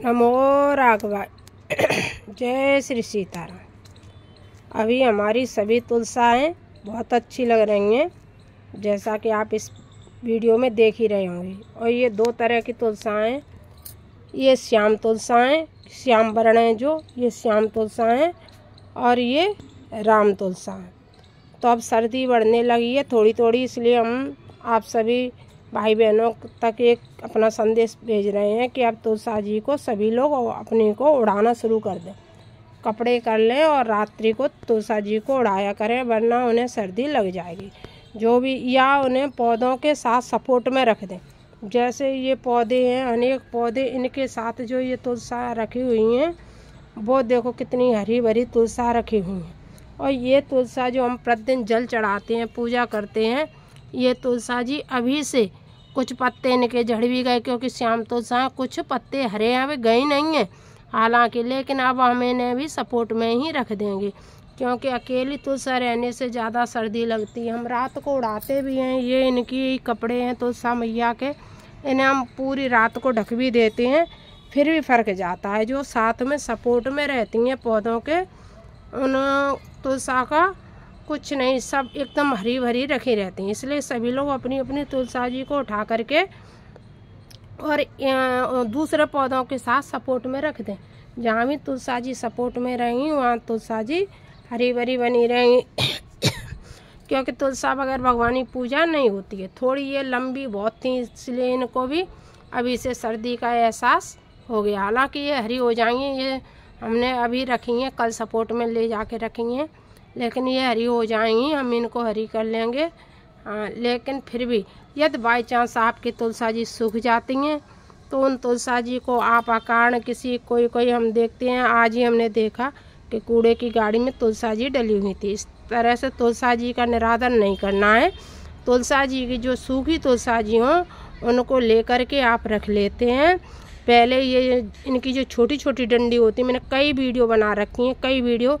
नमो राघवा जय श्री सीताराम अभी हमारी सभी तुलसाएँ बहुत अच्छी लग रही हैं जैसा कि आप इस वीडियो में देख ही रहे होंगे और ये दो तरह की तुलसाएँ ये श्याम तुलसाएँ श्याम वर्ण हैं जो ये श्याम तुलसाएँ और ये राम तुलसा तो अब सर्दी बढ़ने लगी है थोड़ी थोड़ी इसलिए हम आप सभी भाई बहनों तक एक अपना संदेश भेज रहे हैं कि अब तुलसा जी को सभी लोग अपने को उड़ाना शुरू कर दें कपड़े कर लें और रात्रि को तुलसा जी को उड़ाया करें वरना उन्हें सर्दी लग जाएगी जो भी या उन्हें पौधों के साथ सपोर्ट में रख दें जैसे ये पौधे हैं अनेक पौधे इनके साथ जो ये तुलसा रखी हुई हैं वो देखो कितनी हरी भरी तुलसा रखी हुई हैं और ये तुलसा जो हम प्रतिदिन जल चढ़ाते हैं पूजा करते हैं ये तुलसा जी अभी से कुछ पत्ते इनके झड़ भी गए क्योंकि श्याम तो सा कुछ पत्ते हरे हैं वे गए नहीं हैं हालांकि लेकिन अब हम इन्हें भी सपोर्ट में ही रख देंगे क्योंकि अकेली तुलसा तो रहने से ज़्यादा सर्दी लगती है हम रात को उड़ाते भी हैं ये इनकी कपड़े हैं तुलसा तो मैया के इन्हें हम पूरी रात को ढक भी देते हैं फिर भी फ़र्क जाता है जो साथ में सपोर्ट में रहती हैं पौधों के उन तुलसा तो का कुछ नहीं सब एकदम हरी भरी रखे रहते हैं इसलिए सभी लोग अपनी अपनी तुलसा जी को उठा करके और दूसरे पौधों के साथ सपोर्ट में रख दें जहाँ भी तुलसा जी सपोर्ट में रहेंगी वहाँ तुलसा जी हरी भरी बनी रहेंगी क्योंकि तुलसा बगैर भगवानी पूजा नहीं होती है थोड़ी ये लंबी बहुत थी इसलिए इनको भी अभी से सर्दी का एहसास हो गया हालांकि ये हरी हो जाएंगी ये हमने अभी रखी हैं कल सपोर्ट में ले कर रखी हैं लेकिन ये हरी हो जाएंगी हम इनको हरी कर लेंगे हाँ लेकिन फिर भी यदि बाई चांस आपकी तुलसा जी सूख जाती हैं तो उन तुलसा जी को आप अकारण किसी कोई कोई हम देखते हैं आज ही हमने देखा कि कूड़े की गाड़ी में तुलसा जी डली हुई थी इस तरह से तुलसा जी का निराधन नहीं करना है तुलसा जी की जो सूखी तुलसा जी हों उनको लेकर के आप रख लेते हैं पहले ये इनकी जो छोटी छोटी डंडी होती है मैंने कई वीडियो बना रखी हैं कई वीडियो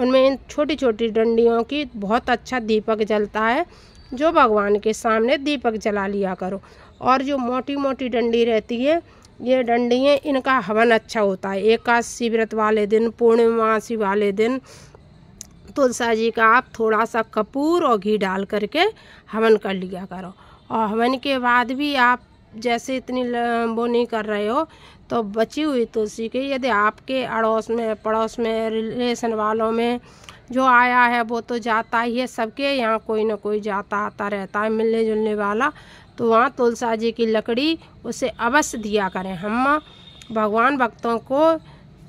उनमें इन छोटी छोटी डंडियों की बहुत अच्छा दीपक जलता है जो भगवान के सामने दीपक जला लिया करो और जो मोटी मोटी डंडी रहती है ये डंडियाँ इनका हवन अच्छा होता है एकादशी व्रत वाले दिन पूर्णिमासी वाले दिन तुलसा जी का आप थोड़ा सा कपूर और घी डाल करके हवन कर लिया करो और हवन के बाद भी आप जैसे इतनी वो नहीं कर रहे हो तो बची हुई तुलसी की यदि आपके अड़ोस में पड़ोस में रिलेशन वालों में जो आया है वो तो जाता ही है सबके यहाँ कोई ना कोई जाता आता रहता है मिलने जुलने वाला तो वहाँ तुलसा जी की लकड़ी उसे अवश्य दिया करें हम भगवान भक्तों को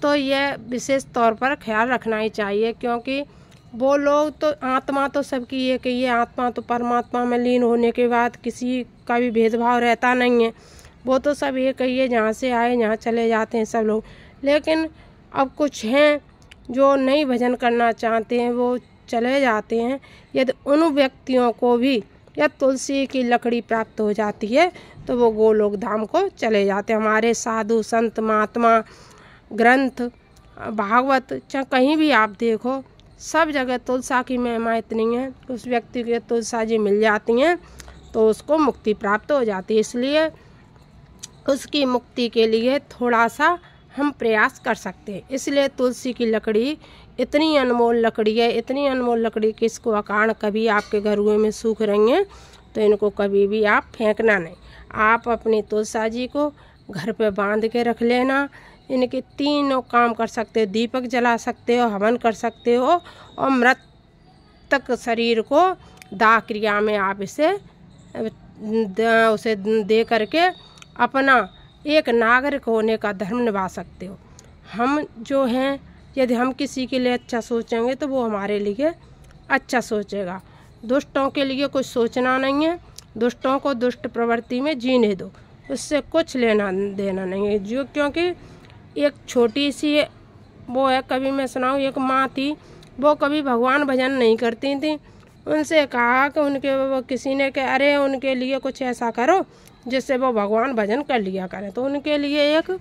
तो यह विशेष तौर पर ख्याल रखना ही चाहिए क्योंकि वो लोग तो आत्मा तो सबकी है कि ये आत्मा तो परमात्मा में लीन होने के बाद किसी का भी भेदभाव रहता नहीं है वो तो सब ये कहिए जहाँ से आए यहाँ चले जाते हैं सब लोग लेकिन अब कुछ हैं जो नहीं भजन करना चाहते हैं वो चले जाते हैं यदि उन व्यक्तियों को भी या तुलसी की लकड़ी प्राप्त हो जाती है तो वो गोलोक धाम को चले जाते हैं हमारे साधु संत महात्मा ग्रंथ भागवत चाहे कहीं भी आप देखो सब जगह तुलसा की महिमा इतनी है उस व्यक्ति के तुलसा जी मिल जाती हैं तो उसको मुक्ति प्राप्त हो जाती है इसलिए उसकी मुक्ति के लिए थोड़ा सा हम प्रयास कर सकते हैं इसलिए तुलसी की लकड़ी इतनी अनमोल लकड़ी है इतनी अनमोल लकड़ी कि इसको अकाण कभी आपके घर हुए में सूख रही हैं तो इनको कभी भी आप फेंकना नहीं आप अपनी तुलसा जी को घर पे बांध के रख लेना इनके तीनों काम कर सकते हो दीपक जला सकते हो हवन कर सकते हो और मृत तक शरीर को दाह क्रिया में आप इसे उसे दे करके अपना एक नागरिक होने का धर्म निभा सकते हो हम जो हैं यदि हम किसी के लिए अच्छा सोचेंगे तो वो हमारे लिए अच्छा सोचेगा दुष्टों के लिए कुछ सोचना नहीं है दुष्टों को दुष्ट प्रवृत्ति में जीने दो उससे कुछ लेना देना नहीं है जो क्योंकि एक छोटी सी वो है कभी मैं सुनाऊँ एक माँ थी वो कभी भगवान भजन नहीं करती थी उनसे कहा कि उनके वो किसी ने कह अरे उनके लिए कुछ ऐसा करो जिससे वो भगवान भजन कर लिया करें तो उनके लिए एक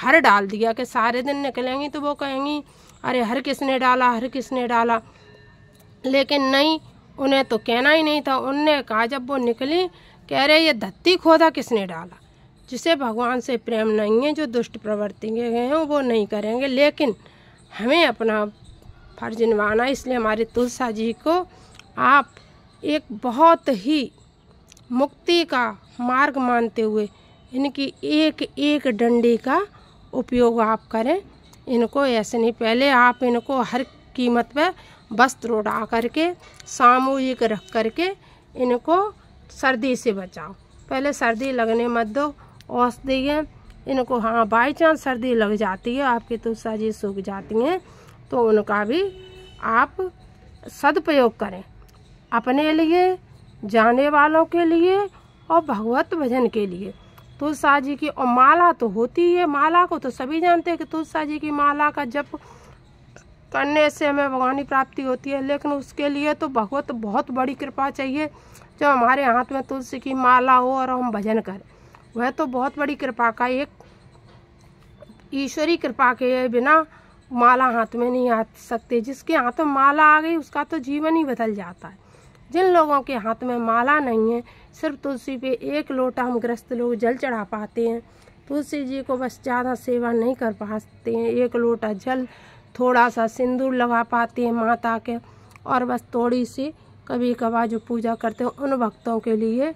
हर डाल दिया कि सारे दिन निकलेंगी तो वो कहेंगी अरे हर किसने डाला हर किसने डाला लेकिन नहीं उन्हें तो कहना ही नहीं था उनने कहा जब वो निकली कह रहे ये धत्ती खोदा किसने डाला जिसे भगवान से प्रेम नहीं है जो दुष्ट प्रवृत्ति के हैं वो नहीं करेंगे लेकिन हमें अपना फर्ज निभाना इसलिए हमारे तुलसा जी को आप एक बहुत ही मुक्ति का मार्ग मानते हुए इनकी एक एक डंडी का उपयोग आप करें इनको ऐसे नहीं पहले आप इनको हर कीमत पर वस्त्र उड़ा करके सामूहिक रख करके इनको सर्दी से बचाओ पहले सर्दी लगने मत दो औषधि है इनको हाँ बाई चांस सर्दी लग जाती है आपकी तो सजी सूख जाती हैं तो उनका भी आप सदुपयोग करें अपने लिए जाने वालों के लिए और भगवत भजन के लिए तुलसा जी की और माला तो होती है माला को तो सभी जानते हैं कि तुलसा जी की माला का जप करने से हमें भगवानी प्राप्ति होती है लेकिन उसके लिए तो भगवत बहुत बड़ी कृपा चाहिए जब हमारे हाथ में तुलसी की माला हो और हम भजन करें वह तो बहुत बड़ी कृपा का एक ईश्वरी कृपा के बिना माला हाथ में नहीं आ सकते जिसके हाथ में माला आ गई उसका तो जीवन ही बदल जाता है जिन लोगों के हाथ में माला नहीं है सिर्फ तुलसी पे एक लोटा हम ग्रस्त लोग जल चढ़ा पाते हैं तुलसी जी को बस ज़्यादा सेवा नहीं कर पाते हैं एक लोटा जल थोड़ा सा सिंदूर लगा पाते हैं माता के और बस थोड़ी सी कभी कभार जो पूजा करते हैं उन भक्तों के लिए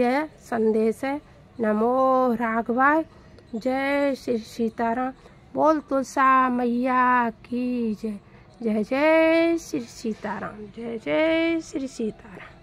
यह संदेश है नमो राघवाय जय श्री सीताराम बोल तुलसा मैया की जय जय जय श्री सीताराम जय जय श्री सीताराम